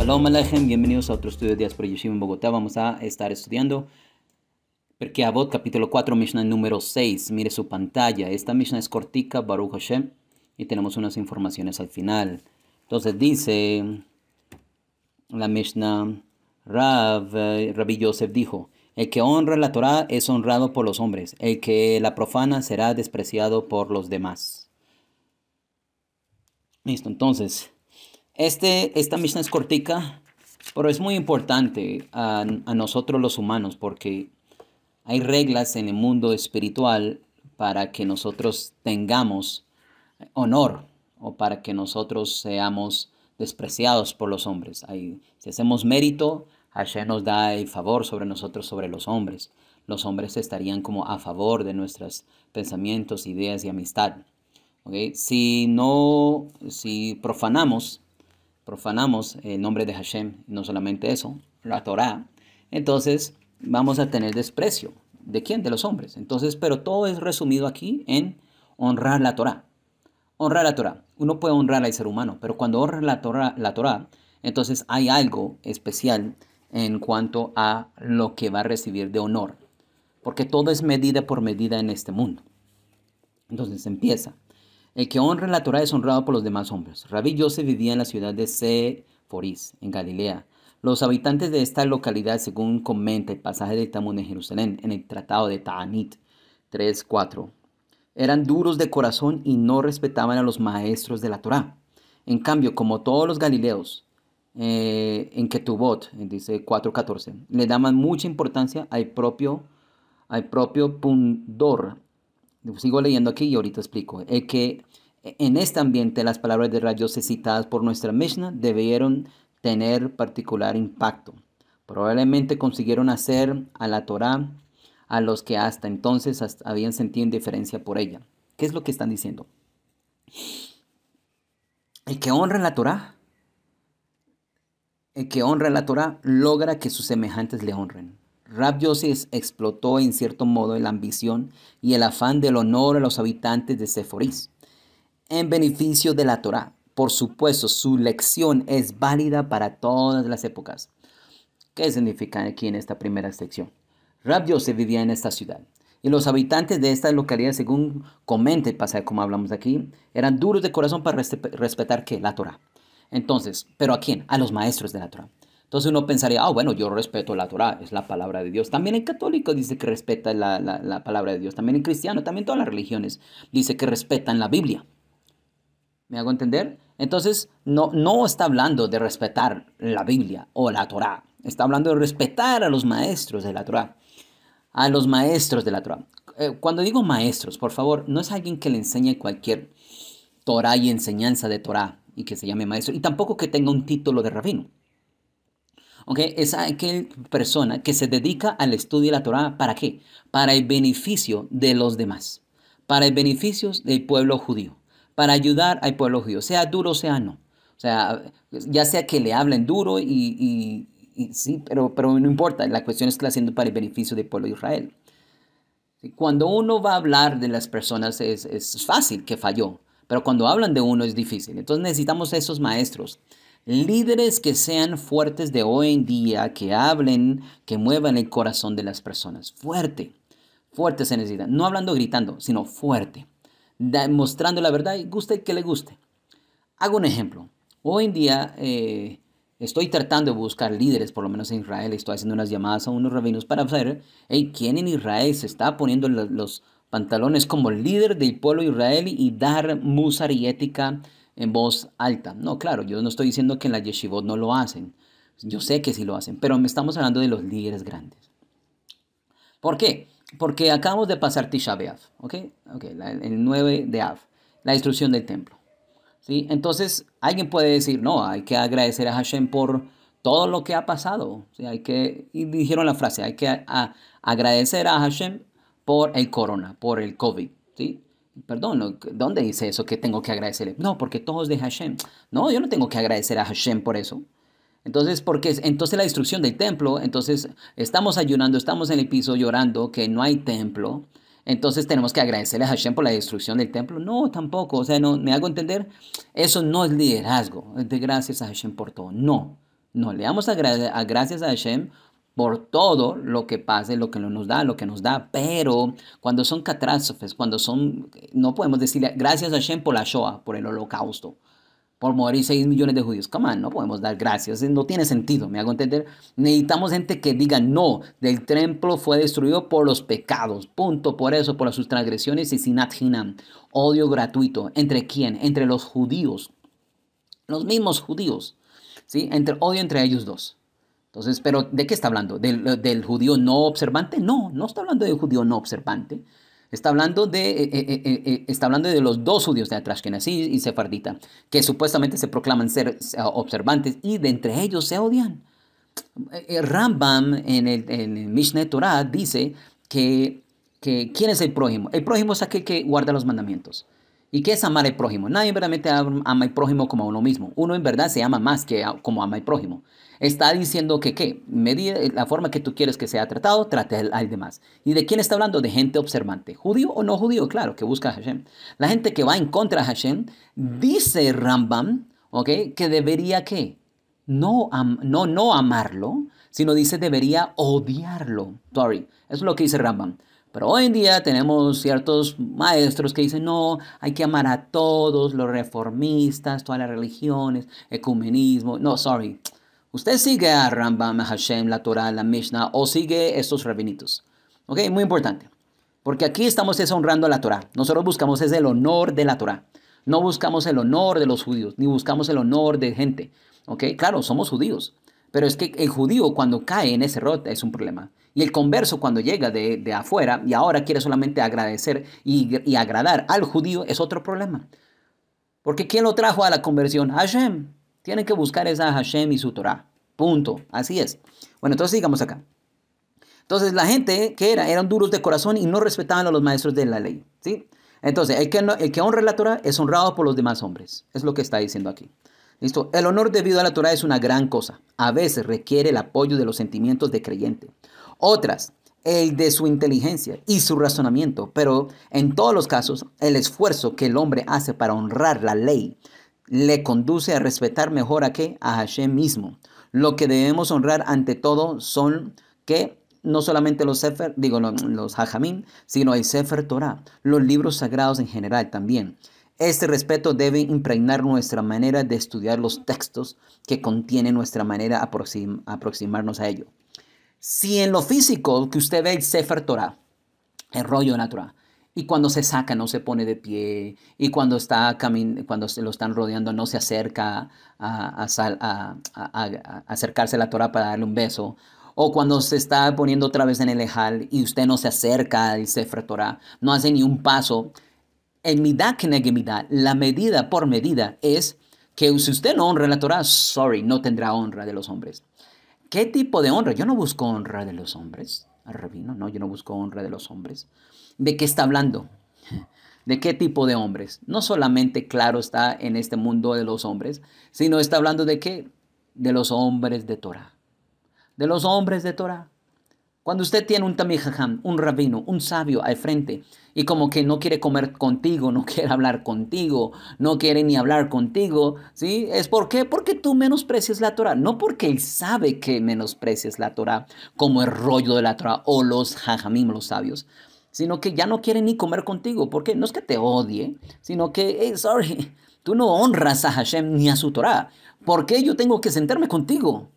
Shalom aleichem, bienvenidos a otro estudio de por Yeshiva en Bogotá. Vamos a estar estudiando Perkei capítulo 4, Mishnah número 6. Mire su pantalla. Esta Mishnah es cortica, Baruch Hashem, y tenemos unas informaciones al final. Entonces dice la Mishnah, Rav, eh, Rabbi Yosef dijo, el que honra la Torah es honrado por los hombres, el que la profana será despreciado por los demás. Listo, entonces... Este, esta misma es cortica, pero es muy importante a, nosotros los humanos porque hay reglas en el mundo espiritual para que nosotros tengamos honor o para que nosotros seamos despreciados por los hombres. si hacemos mérito, Hashem nos da el favor sobre nosotros, sobre los hombres. Los hombres estarían como a favor de nuestros pensamientos, ideas y amistad. Si no, si profanamos profanamos el nombre de Hashem, no solamente eso, la Torah, entonces vamos a tener desprecio. ¿De quién? De los hombres. Entonces, pero todo es resumido aquí en honrar la Torah. Honrar la Torah. Uno puede honrar al ser humano, pero cuando honra la Torah, la Torah, entonces hay algo especial en cuanto a lo que va a recibir de honor. Porque todo es medida por medida en este mundo. Entonces empieza. El que honra la Torah es honrado por los demás hombres. Rabbi Yosef vivía en la ciudad de Seforis, en Galilea. Los habitantes de esta localidad, según comenta el pasaje del Talmud en Jerusalén, en el Tratado de Ta'anit 3.4, eran duros de corazón y no respetaban a los maestros de la Torá. En cambio, como todos los galileos, eh, en Ketubot, dice 4.14, le daban mucha importancia al propio, al propio pundor sigo leyendo aquí y ahorita explico, el eh, que en este ambiente las palabras de rayos citadas por nuestra Mishnah debieron tener particular impacto. Probablemente consiguieron hacer a la Torah a los que hasta entonces habían sentido indiferencia por ella. ¿Qué es lo que están diciendo? El que honra la Torah el que honra la Torá logra que sus semejantes le honren. Yosef explotó en cierto modo la ambición y el afán del honor a los habitantes de Seforis en beneficio de la Torá. Por supuesto, su lección es válida para todas las épocas. ¿Qué significa aquí en esta primera sección? Yosef vivía en esta ciudad y los habitantes de esta localidad, según comenta el pasaje como hablamos aquí, eran duros de corazón para respetar que la Torá. Entonces, ¿pero a quién? A los maestros de la Torah. Entonces uno pensaría, ah, bueno, yo respeto la Torah, es la palabra de Dios. También el católico dice que respeta la, palabra de Dios. También el cristiano, también todas las religiones dice que respetan la Biblia. ¿Me hago entender? Entonces, no, no está hablando de respetar la Biblia o la Torah. Está hablando de respetar a los maestros de la Torah. A los maestros de la Torah. Eh, cuando digo maestros, por favor, no es alguien que le enseñe cualquier Torah y enseñanza de Torah y que se llame maestro. Y tampoco que tenga un título de rabino. Okay, es aquel persona que se dedica al estudio de la Torah. ¿Para qué? Para el beneficio de los demás, para el beneficio del pueblo judío, para ayudar al pueblo judío, sea duro, sea no. O sea, ya sea que le hablen duro y, y, sí, pero, pero no importa. La cuestión es que lo haciendo para el beneficio del pueblo de Israel. Cuando uno va a hablar de las personas es, es fácil que falló, pero cuando hablan de uno es difícil. Entonces necesitamos esos maestros líderes que sean fuertes de hoy en día, que hablen, que muevan el corazón de las personas. Fuerte, fuerte se necesita. No hablando gritando, sino fuerte. mostrando la verdad y guste que le guste. Hago un ejemplo. Hoy en día eh, estoy tratando de buscar líderes, por lo menos en Israel. Estoy haciendo unas llamadas a unos rabinos para ver hey, quién en Israel se está poniendo los pantalones como líder del pueblo israelí y dar musar y ética en voz alta. No, claro, yo no estoy diciendo que en la yeshivot no lo hacen. Yo sé que sí lo hacen, pero me estamos hablando de los líderes grandes. ¿Por qué? Porque acabamos de pasar Tisha B'Av, ¿ok? okay el 9 de Av, la destrucción del templo. ¿sí? Entonces, alguien puede decir, no, hay que agradecer a Hashem por todo lo que ha pasado. ¿sí? Hay que, y dijeron la frase, hay que agradecer a Hashem por el corona, por el COVID, ¿sí? perdón, ¿dónde dice eso que tengo que agradecerle? No, porque todos de Hashem. No, yo no tengo que agradecer a Hashem por eso. Entonces, porque entonces la destrucción del templo, entonces estamos ayunando, estamos en el piso llorando que no hay templo. Entonces tenemos que agradecerle a Hashem por la destrucción del templo. No, tampoco. O sea, no, me hago entender. Eso no es liderazgo. Es de gracias a Hashem por todo. No, no. Le damos a, a gracias a Hashem por todo lo que pase, lo que nos da, lo que nos da, pero cuando son catástrofes, cuando son, no podemos decirle gracias a Shem por la Shoah, por el holocausto, por morir 6 millones de judíos. Come on, no podemos dar gracias, no tiene sentido, me hago entender. Necesitamos gente que diga, no, del templo fue destruido por los pecados, punto, por eso, por sus transgresiones y sinat hinam, odio gratuito, ¿entre quién? Entre los judíos, los mismos judíos, ¿sí? Entre, odio entre ellos dos. Entonces, pero ¿de qué está hablando? ¿Del, judío no observante? No, no está hablando del judío no observante. Está hablando de, eh, eh, eh, está hablando de los dos judíos de atrás, Atrashkenazí y Sefardita, que supuestamente se proclaman ser observantes y de entre ellos se odian. Rambam en el, en Mishneh Torah dice que, que ¿quién es el prójimo? El prójimo es aquel que guarda los mandamientos. ¿Y qué es amar al prójimo? Nadie verdaderamente ama al prójimo como a uno mismo. Uno en verdad se ama más que como ama al prójimo. Está diciendo que qué, medida la forma que tú quieres que sea tratado, trate al, demás. ¿Y de quién está hablando? De gente observante. ¿Judío o no judío? Claro, que busca a Hashem. La gente que va en contra de Hashem, dice Rambam, ¿ok? Que debería qué? No, no, no amarlo, sino dice debería odiarlo. Sorry, eso es lo que dice Rambam. Pero hoy en día tenemos ciertos maestros que dicen, no, hay que amar a todos, los reformistas, todas las religiones, ecumenismo. No, sorry, ¿Usted sigue a Rambam, a Hashem, la Torah, la Mishnah o sigue estos rabinitos? Ok, muy importante. Porque aquí estamos deshonrando a la Torah. Nosotros buscamos el honor de la Torah. No buscamos el honor de los judíos, ni buscamos el honor de gente. ¿Ok? Claro, somos judíos. Pero es que el judío cuando cae en ese rot, es un problema. Y el converso cuando llega de, afuera y ahora quiere solamente agradecer y, y, agradar al judío es otro problema. Porque ¿quién lo trajo a la conversión? Hashem. Tienen que buscar esa Hashem y su Torah. Punto. Así es. Bueno, entonces sigamos acá. Entonces la gente que era, eran duros de corazón y no respetaban a los maestros de la ley. ¿sí? Entonces, el que, el que honra la Torah es honrado por los demás hombres. Es lo que está diciendo aquí. ¿Listo? El honor debido a la Torah es una gran cosa. A veces requiere el apoyo de los sentimientos de creyente. Otras, el de su inteligencia y su razonamiento. Pero en todos los casos, el esfuerzo que el hombre hace para honrar la ley le conduce a respetar mejor a qué? A Hashem mismo. Lo que debemos honrar ante todo son que no solamente los Sefer, digo los Hajamim, sino el Sefer Torah, los libros sagrados en general también. Este respeto debe impregnar nuestra manera de estudiar los textos que contiene nuestra manera de aproximarnos a ello. Si en lo físico que usted ve el Sefer Torah, el rollo natural. Y cuando se saca no se pone de pie. Y cuando, está cuando se lo están rodeando no se acerca a, acercarse a la Torah para darle un beso. O cuando se está poniendo otra vez en el ejal y usted no se acerca al Sefer Torah, no hace ni un paso. En mi que la medida por medida es que si usted no honra la Torah, sorry, no tendrá honra de los hombres. ¿Qué tipo de honra? Yo no busco honra de los hombres, rabino, no, yo no busco honra de los hombres de qué está hablando, de qué tipo de hombres. No solamente, claro, está en este mundo de los hombres, sino está hablando de qué, de los hombres de Torah, de los hombres de Torah. Cuando usted tiene un tamijajam, un rabino, un sabio al frente y como que no quiere comer contigo, no quiere hablar contigo, no quiere ni hablar contigo, ¿sí? ¿Es por Porque tú menosprecias la Torah, no porque él sabe que menosprecias la Torah como el rollo de la Torah o los jajamim, los sabios, sino que ya no quiere ni comer contigo, porque no es que te odie, sino que, hey, sorry, tú no honras a Hashem ni a su Torah. ¿Por qué yo tengo que sentarme contigo?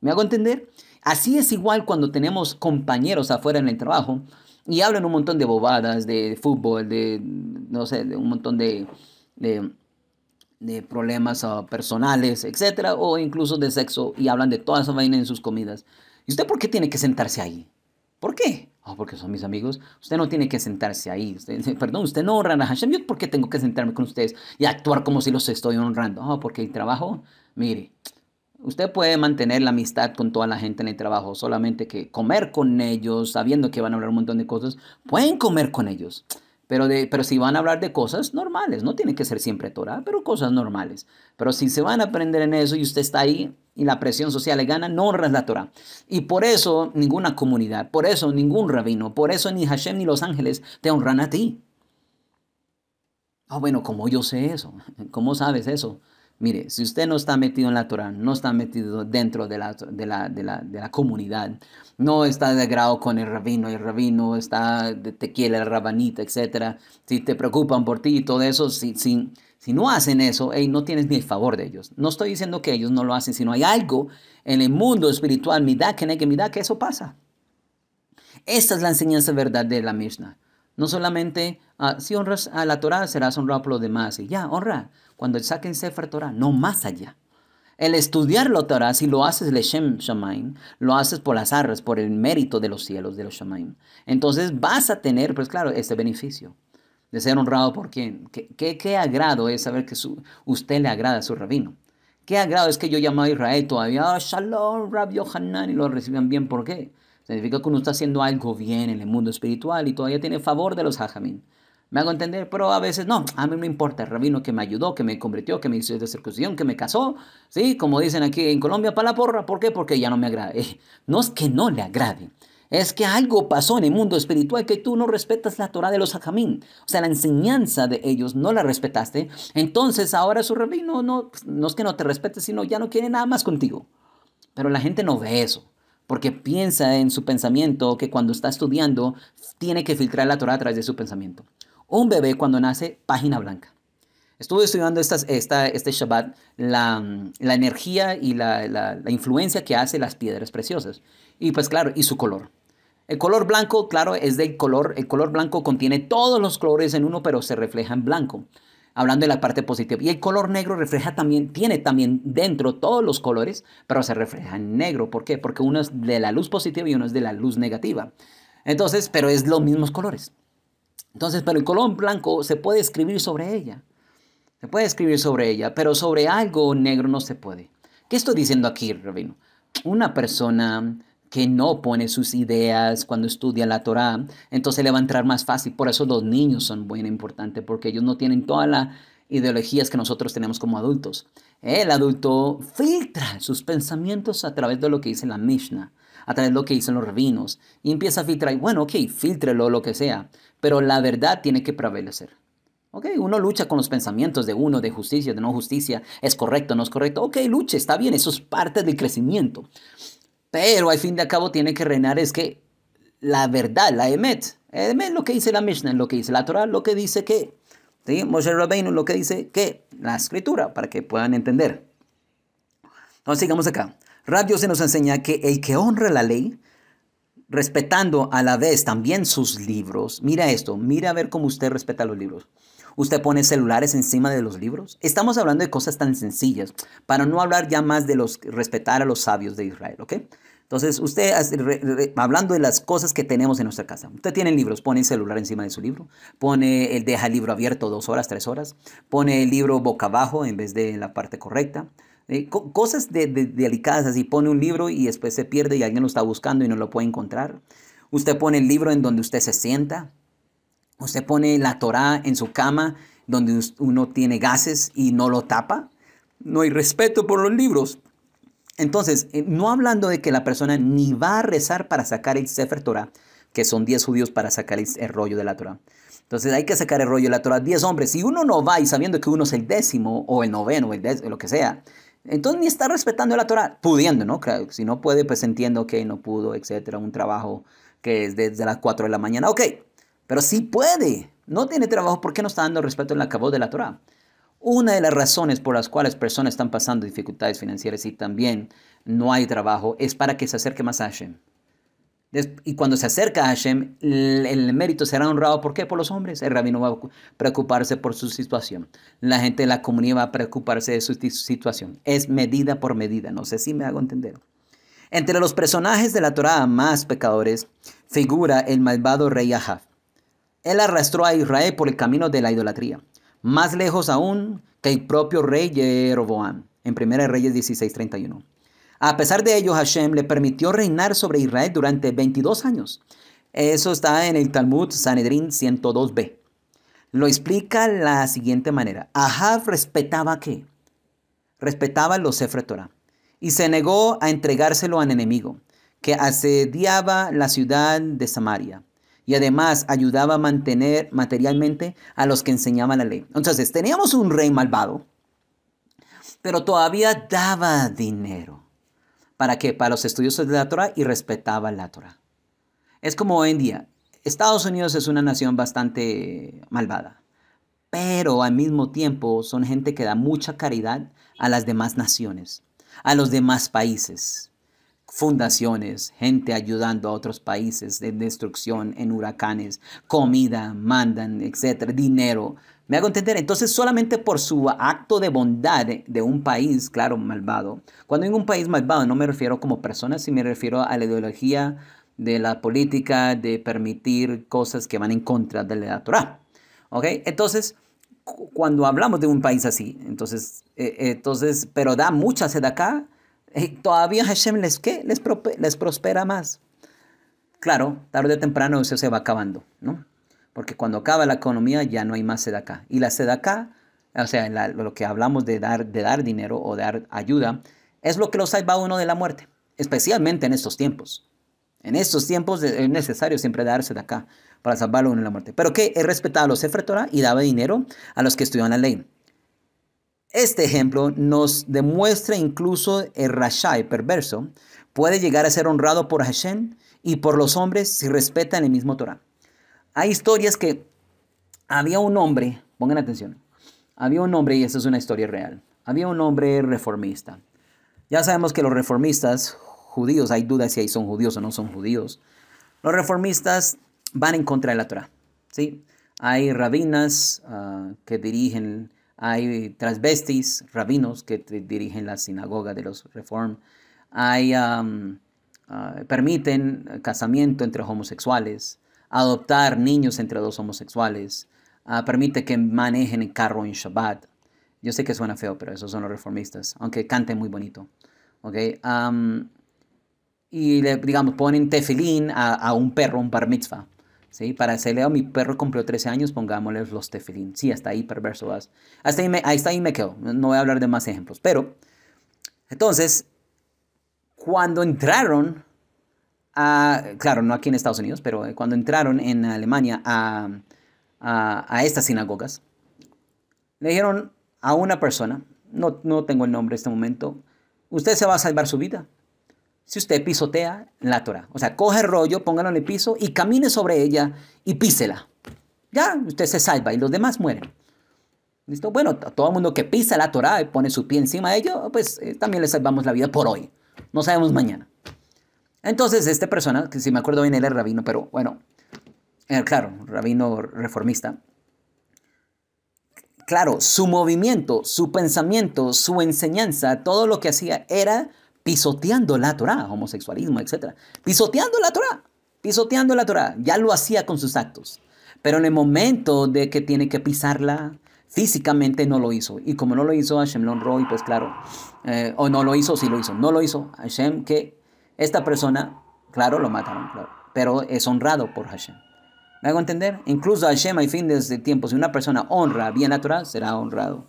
¿Me hago entender? Así es igual cuando tenemos compañeros afuera en el trabajo y hablan un montón de bobadas, de fútbol, de, no sé, de un montón de, de, problemas ah, personales, etcétera, o incluso de sexo y hablan de toda esa vaina en sus comidas. ¿Y usted por qué tiene que sentarse ahí? ¿Por qué? Ah, porque son mis amigos. Usted no tiene que sentarse ahí. perdón, usted no honra a Hashem. ¿Yo por tengo que sentarme con ustedes y actuar como si los estoy honrando? Ah, porque el trabajo, mire, usted puede mantener la amistad con toda la gente en el trabajo, solamente que comer con ellos, sabiendo que van a hablar un montón de cosas, pueden comer con ellos. Pero, si van a hablar de cosas normales, no tiene que ser siempre Torah, pero cosas normales. Pero si se van a aprender en eso y usted está ahí y la presión social le gana, no honras la Torah. Y por eso ninguna comunidad, por eso ningún rabino, por eso ni Hashem ni los ángeles te honran a ti. Ah, bueno, ¿cómo yo sé eso? ¿Cómo sabes eso? Mire, si usted no está metido en la Torah, no está metido dentro de la, de la, comunidad, no está de grado con el rabino, el rabino está, te quiere la rabanita, etc. Si te preocupan por ti y todo eso, si, si no hacen eso, hey, no tienes ni el favor de ellos. No estoy diciendo que ellos no lo hacen, sino hay algo en el mundo espiritual, mi da que eso pasa. Esta es la enseñanza verdad de la Mishnah. No solamente, ah, si honras a la Torah, serás honrado por los demás. Y ya, honra. Cuando saquen Sefer Torah, no más allá. El estudiar la Torah, si lo haces Leshem Shamaim, lo haces por las arras, por el mérito de los cielos, de los Shamaim. Entonces vas a tener, pues claro, este beneficio de ser honrado por quién. ¿Qué, agrado es saber que su, usted le agrada a su rabino? ¿Qué agrado es que yo llamaba a Israel todavía, ah, Shalom, Rab Yohanan, y lo recibían bien? ¿Por qué? Significa que uno está haciendo algo bien en el mundo espiritual y todavía tiene favor de los hajamín. Me hago entender, pero a veces no, a mí me importa el rabino que me ayudó, que me convirtió, que me hizo de circuncisión, que me casó, ¿sí? Como dicen aquí en Colombia, para la porra, ¿por qué? Porque ya no me agrade. No es que no le agrade, es que algo pasó en el mundo espiritual que tú no respetas la Torah de los hajamín. O sea, la enseñanza de ellos no la respetaste. Entonces ahora su rabino no, pues, no es que no te respete, sino ya no quiere nada más contigo. Pero la gente no ve eso porque piensa en su pensamiento que cuando está estudiando tiene que filtrar la Torah a través de su pensamiento. Un bebé cuando nace, página blanca. Estuve estudiando esta, este Shabbat la, energía y la, la, influencia que hace las piedras preciosas. Y pues claro, y su color. El color blanco, claro, es del color, el color blanco contiene todos los colores en uno, pero se refleja en blanco hablando de la parte positiva. Y el color negro refleja también, tiene también dentro todos los colores, pero se refleja en negro. ¿Por qué? Porque uno es de la luz positiva y uno es de la luz negativa. Entonces, pero es los mismos colores. Entonces, pero el color blanco se puede escribir sobre ella. Se puede escribir sobre ella, pero sobre algo negro no se puede. ¿Qué estoy diciendo aquí, Rabino? Una persona que no pone sus ideas cuando estudia la Torá, entonces le va a entrar más fácil. Por eso los niños son muy importante, porque ellos no tienen todas las ideologías que nosotros tenemos como adultos. El adulto filtra sus pensamientos a través de lo que dice la Mishnah, a través de lo que dicen los rabinos, y empieza a filtrar, y bueno, ok, filtre lo que sea, pero la verdad tiene que prevalecer. Ok, uno lucha con los pensamientos de uno, de justicia, de no justicia, es correcto, no es correcto. Ok, luche, está bien, eso es parte del crecimiento. Pero al fin de cabo tiene que reinar es que la verdad, la emet, emet lo que dice la Mishnah, lo que dice la Torah, lo que dice que, Moshe Rabbeinu lo que dice que, la escritura, para que puedan entender. Entonces sigamos acá. Radio se nos enseña que el que honra la ley, respetando a la vez también sus libros, mira esto, mira a ver cómo usted respeta los libros. Usted pone celulares encima de los libros. Estamos hablando de cosas tan sencillas, para no hablar ya más de los respetar a los sabios de Israel, ¿ok? Entonces, usted, hablando de las cosas que tenemos en nuestra casa, usted tiene libros, pone el celular encima de su libro, pone, el, deja el libro abierto dos horas, tres horas, pone el libro boca abajo en vez de la parte correcta, eh, cosas delicadas, así pone un libro y después se pierde y alguien lo está buscando y no lo puede encontrar. Usted pone el libro en donde usted se sienta, Usted pone la Torá en su cama donde uno tiene gases y no lo tapa. No hay respeto por los libros. Entonces, eh, no hablando de que la persona ni va a rezar para sacar el Sefer Torah, que son 10 judíos para sacar el, rollo de la Torah. Entonces hay que sacar el rollo de la Torah, 10 hombres. Si uno no va y sabiendo que uno es el décimo o el noveno o el lo que sea, entonces ni está respetando la Torah, pudiendo, ¿no? si no puede, pues entiendo que no pudo, etcétera, un trabajo que es desde las 4 de la mañana. Ok, pero sí puede. No tiene trabajo ¿por qué no está dando respeto en al cabo de la Torah. Una de las razones por las cuales personas están pasando dificultades financieras y también no hay trabajo es para que se acerque más a Hashem. Y cuando se acerca a Hashem, el, mérito será honrado. ¿Por qué? Por los hombres. El rabino va a preocuparse por su situación. La gente de la comunidad va a preocuparse de su situación. Es medida por medida. No sé si me hago entender. Entre los personajes de la Torah más pecadores figura el malvado rey Ahab. Él arrastró a Israel por el camino de la idolatría, más lejos aún que el propio rey Jeroboam, en 1 Reyes 16:31. A pesar de ello, Hashem le permitió reinar sobre Israel durante 22 años. Eso está en el Talmud Sanedrín 102b. Lo explica la siguiente manera. Ahab respetaba qué? Respetaba los Sefer y se negó a entregárselo al enemigo que asediaba la ciudad de Samaria y además ayudaba a mantener materialmente a los que enseñaban la ley. Entonces, teníamos un rey malvado, pero todavía daba dinero. ¿Para qué? Para los estudiosos de la Torah y respetaba la Torah. Es como hoy en día. Estados Unidos es una nación bastante malvada, pero al mismo tiempo son gente que da mucha caridad a las demás naciones, a los demás países fundaciones, gente ayudando a otros países de destrucción, en huracanes, comida, mandan, etcétera, dinero. ¿Me hago entender? Entonces, solamente por su acto de bondad de un país, claro, malvado. Cuando digo un país malvado, no me refiero como personas, sino me refiero a la ideología de la política, de permitir cosas que van en contra de la Torah. ¿Ok? Entonces, cuando hablamos de un país así, entonces, eh, entonces pero da mucha sed acá eh, todavía Hashem les, ¿qué? Les, les prospera más. Claro, tarde o temprano eso se va acabando, ¿no? Porque cuando acaba la economía ya no hay más sedacá. Y la sedacá, o sea, lo que hablamos de dar, de dar dinero o dar ayuda, es lo que los salva uno de la muerte, especialmente en estos tiempos. En estos tiempos es necesario siempre darse de acá para salvarlo uno de la muerte. Pero que respetaba a los efratora y daba dinero a los que estudiaban la ley. Este ejemplo nos demuestra incluso el Rashai, perverso, puede llegar a ser honrado por Hashem y por los hombres si respetan el mismo Torah. Hay historias que había un hombre, pongan atención, había un hombre, y esta es una historia real, había un hombre reformista. Ya sabemos que los reformistas judíos, hay dudas si ahí son judíos o no son judíos, los reformistas van en contra de la Torah. ¿sí? Hay rabinas ah, que dirigen hay transvestis, rabinos que dirigen la sinagoga de los Reform, hay, ah, permiten casamiento entre homosexuales, adoptar niños entre dos homosexuales, ah, permite que manejen el carro en Shabbat. Yo sé que suena feo, pero esos son los reformistas, aunque canten muy bonito. Okay? y le, digamos, ponen tefilín a, un perro, un bar mitzvah. ¿sí? Para ese leo, mi perro cumplió 13 años, pongámosle los tefilín. Sí, hasta ahí perverso vas. Hasta ahí me, ahí me quedo. No voy a hablar de más ejemplos. Pero, entonces, cuando entraron a, claro, no aquí en Estados Unidos, pero eh, cuando entraron en Alemania a, a, estas sinagogas, le dijeron a una persona, no, no tengo el nombre en este momento, usted se va a salvar su vida si usted pisotea la Torah. O sea, coge el rollo, póngalo en el piso y camine sobre ella y písela. Ya, usted se salva y los demás mueren. ¿Listo? Bueno, todo el mundo que pisa la Torah y pone su pie encima de ello, pues eh, también le salvamos la vida por hoy. No sabemos mañana. Entonces, esta persona, que si me acuerdo bien, él era rabino, pero bueno, era eh, claro, rabino reformista. Claro, su movimiento, su pensamiento, su enseñanza, todo lo que hacía era pisoteando la Torah, homosexualismo, etc. Pisoteando la Torah, pisoteando la Torah. Ya lo hacía con sus actos. Pero en el momento de que tiene que pisarla físicamente, no lo hizo. Y como no lo hizo, Hashem lo y pues claro, eh, o no lo hizo, si lo hizo. No lo hizo Hashem, que esta persona, claro, lo mataron, pero es honrado por Hashem. ¿Me hago entender? Incluso Hashem, hay fin de tiempo, si una persona honra bien la natural, será honrado.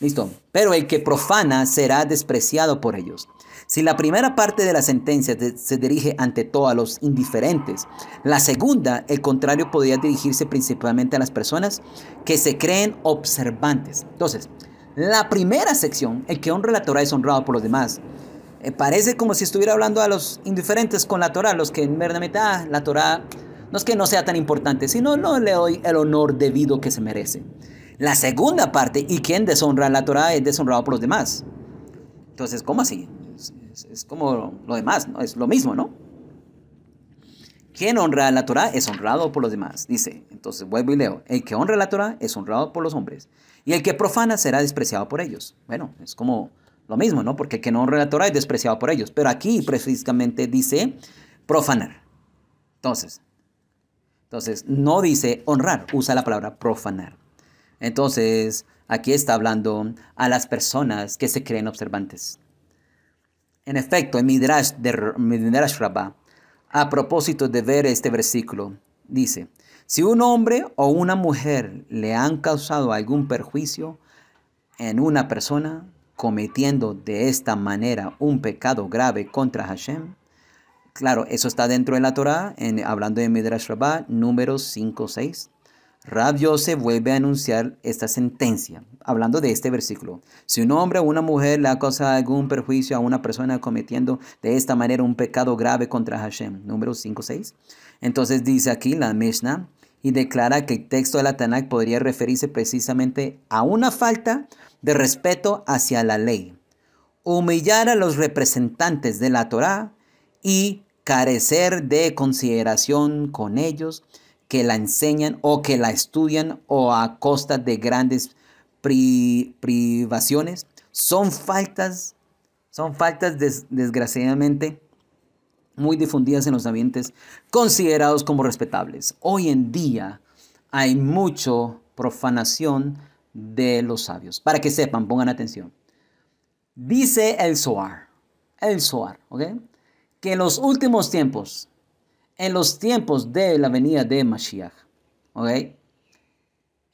Listo. Pero el que profana será despreciado por ellos. Si la primera parte de la sentencia se dirige ante todo a los indiferentes, la segunda, el contrario, podría dirigirse principalmente a las personas que se creen observantes. Entonces, la primera sección, el que honra la Torah es honrado por los demás. Eh, parece como si estuviera hablando a los indiferentes con la Torah, los que verdad ah, la Torah no es que no sea tan importante, sino no le doy el honor debido que se merece. La segunda parte, y quien deshonra la Torah es deshonrado por los demás. Entonces, ¿cómo así? Es, como lo demás, ¿no? Es lo mismo, ¿no? Quien honra la Torah es honrado por los demás, dice. Entonces vuelvo y leo. El que honra la Torah es honrado por los hombres. Y el que profana será despreciado por ellos. Bueno, es como lo mismo, ¿no? Porque el que no honra la Torah es despreciado por ellos. Pero aquí precisamente dice profanar. Entonces, entonces no dice honrar, usa la palabra profanar. Entonces, aquí está hablando a las personas que se creen observantes. En efecto, en Midrash, de, Rabbah, a propósito de ver este versículo, dice, si un hombre o una mujer le han causado algún perjuicio en una persona, cometiendo de esta manera un pecado grave contra Hashem, claro, eso está dentro de la Torah, en, hablando de Midrash Rabbah, número 5, 6. Rabio se vuelve a anunciar esta sentencia, hablando de este versículo. Si un hombre o una mujer le ha causado algún perjuicio a una persona cometiendo de esta manera un pecado grave contra Hashem, número 5.6, entonces dice aquí la Mishnah y declara que el texto de la Tanakh podría referirse precisamente a una falta de respeto hacia la ley, humillar a los representantes de la Torá y carecer de consideración con ellos, que la enseñan o que la estudian o a costa de grandes privaciones. Son faltas, son faltas desgraciadamente muy difundidas en los ambientes considerados como respetables. Hoy en día hay mucho profanación de los sabios. Para que sepan, pongan atención. Dice el Soar, el Soar, ¿ok? Que en los últimos tiempos en los tiempos de la venida de Mashiach. ¿Ok?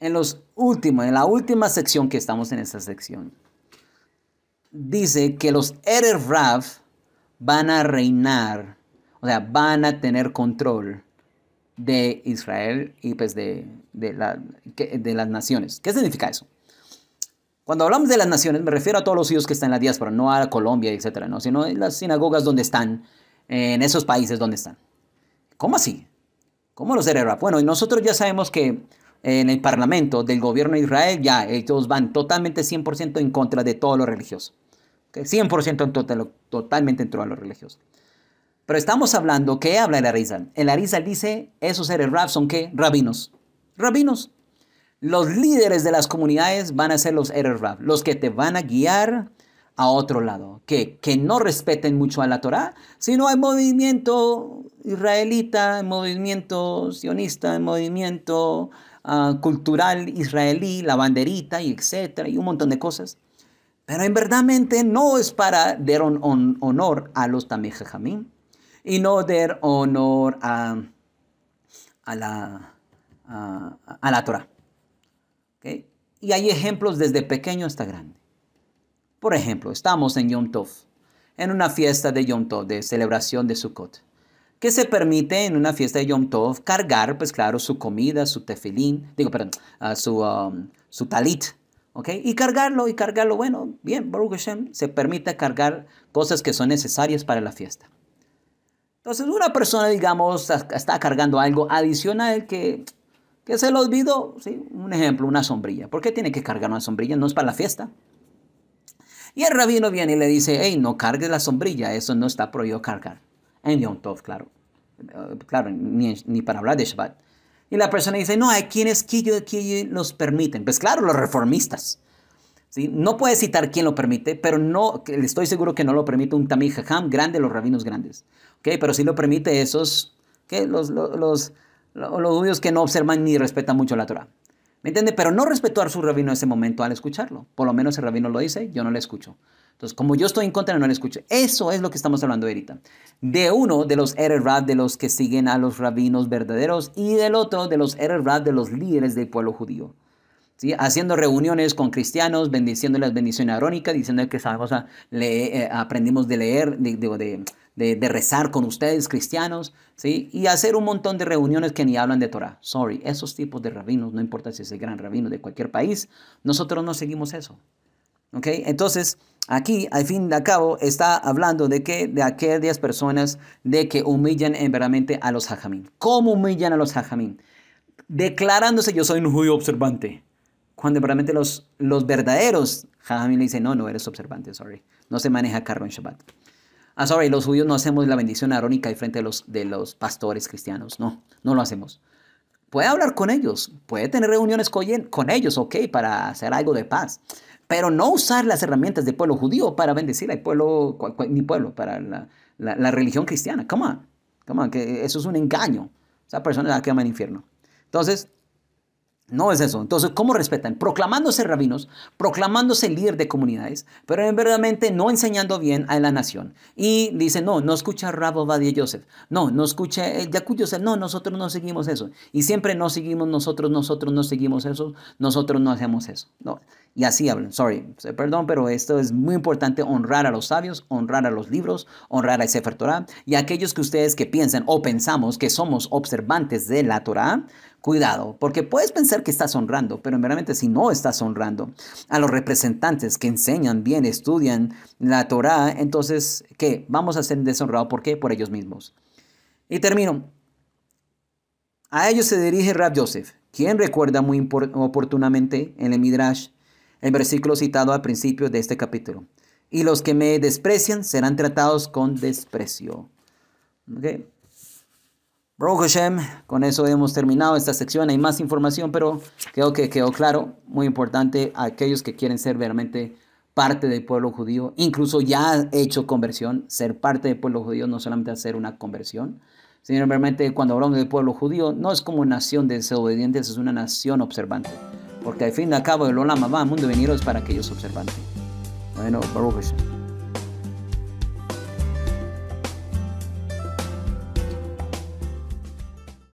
En los últimos, en la última sección que estamos en esta sección, dice que los Erev van a reinar, o sea, van a tener control de Israel y pues de, la, de las naciones. ¿Qué significa eso? Cuando hablamos de las naciones, me refiero a todos los hijos que están en la diáspora, no a Colombia, etcétera, ¿no? sino en las sinagogas donde están, en esos países donde están. ¿Cómo así? ¿Cómo los celebra? Bueno, y nosotros ya sabemos que en el parlamento del gobierno de Israel ya ellos van totalmente 100% en contra de todos los religiosos. 100% en total, totalmente en de los religiosos. Pero estamos hablando, ¿qué habla el Arizal? El Arizal dice, esos seres rab son qué? Rabinos. Rabinos. Los líderes de las comunidades van a ser los eres los que te van a guiar a otro lado, que, no respeten mucho a la Torá, sino hay movimiento israelita, el movimiento sionista, el movimiento ah, cultural israelí, la banderita, y etcétera, y un montón de cosas. Pero en verdadmente no es para dar honor a los Tamejajamín y no dar honor a, la, a, la Torah. Y hay ejemplos desde pequeño hasta grande. Por ejemplo, estamos en Yom Tov, en una fiesta de Yom Tov, de celebración de Sukkot, que se permite en una fiesta de Yom Tov cargar, pues claro, su comida, su tefilín, digo, perdón, ah, um, su, talit, ¿ok? Y cargarlo, y cargarlo, bueno, bien, Baruch Hashem, se permite cargar cosas que son necesarias para la fiesta. Entonces, una persona, digamos, está cargando algo adicional que, que se le olvidó, ¿sí? Un ejemplo, una sombrilla. ¿Por qué tiene que cargar una sombrilla? No es para la fiesta. Y el rabino viene y le dice, hey, no cargues la sombrilla, eso no está prohibido cargar. En Yom Tov, claro. Eh, claro, ni, para hablar de Shabbat. Y la persona dice, no, hay quienes que, permiten. Pues claro, los reformistas. ¿sí? No puede citar quién lo permite, pero no, estoy seguro que no lo permite un tamí Jajam grande, los rabinos grandes. ¿okay? Pero sí lo permite esos, los, los, los, los judíos que no observan ni respetan mucho la Torah. ¿Me entiende? Pero no respetó a su rabino en ese momento al escucharlo. Por lo menos el rabino lo dice, yo no le escucho. Entonces, como yo estoy en contra, no le escucho. Eso es lo que estamos hablando ahorita. De uno, de los rab de los que siguen a los rabinos verdaderos, y del otro, de los rab de los líderes del pueblo judío. ¿Sí? haciendo reuniones con cristianos, bendiciendo bendición bendiciones arónicas, diciendo que esa cosa le, eh, aprendimos de leer, de, de, rezar con ustedes, cristianos, ¿sí? y hacer un montón de reuniones que ni hablan de Torah. Sorry, esos tipos de rabinos, no importa si es el gran rabino de cualquier país, nosotros no seguimos eso. ¿ok? Entonces, aquí, al fin de cabo, está hablando de que de aquellas personas de que humillan en veramente a los hajamín. ¿Cómo humillan a los hajamín? Declarándose yo soy un judío observante. Cuando realmente los, los verdaderos hajamín le dicen, no, no eres observante, sorry. No se maneja cargo en Shabbat. Ah, sorry, los judíos no hacemos la bendición arónica frente de los, de los pastores cristianos. No, no lo hacemos. Puede hablar con ellos, puede tener reuniones con ellos, ok, para hacer algo de paz. Pero no usar las herramientas del pueblo judío para bendecir al pueblo, mi pueblo, para la, religión cristiana. Come on, come on, que eso es un engaño. Esa persona la quema en el infierno. Entonces, no es eso. Entonces, ¿cómo respetan? Proclamándose rabinos, proclamándose líder de comunidades, pero en verdaderamente no enseñando bien a la nación. Y dicen, no, no escucha Rabo y Joseph. No, no escucha el Joseph. No, nosotros no seguimos eso. Y siempre no seguimos nosotros, nosotros no seguimos eso, nosotros no hacemos eso. No. Y así hablan. Sorry, perdón, pero esto es muy importante. Honrar a los sabios, honrar a los libros, honrar a Sefer Torah. Y aquellos que ustedes que piensan o pensamos que somos observantes de la Torah, Cuidado, porque puedes pensar que estás honrando, pero verdad, si no estás honrando a los representantes que enseñan bien, estudian la Torah, entonces, ¿qué? Vamos a ser deshonrados. ¿Por qué? Por ellos mismos. Y termino. A ellos se dirige Rab Yosef, quien recuerda muy oportunamente en el Midrash el versículo citado al principio de este capítulo. Y los que me desprecian serán tratados con desprecio. ¿Okay? Baruch Hashem, con eso hemos terminado esta sección. Hay más información, pero creo que quedó claro, muy importante a aquellos que quieren ser realmente parte del pueblo judío, incluso ya hecho conversión, ser parte del pueblo judío no solamente hacer una conversión, sino realmente cuando hablamos del pueblo judío no es como nación de desobedientes, es una nación observante, porque al fin y al cabo el Olam va mundo es para aquellos observantes. Bueno, Baruch Hashem.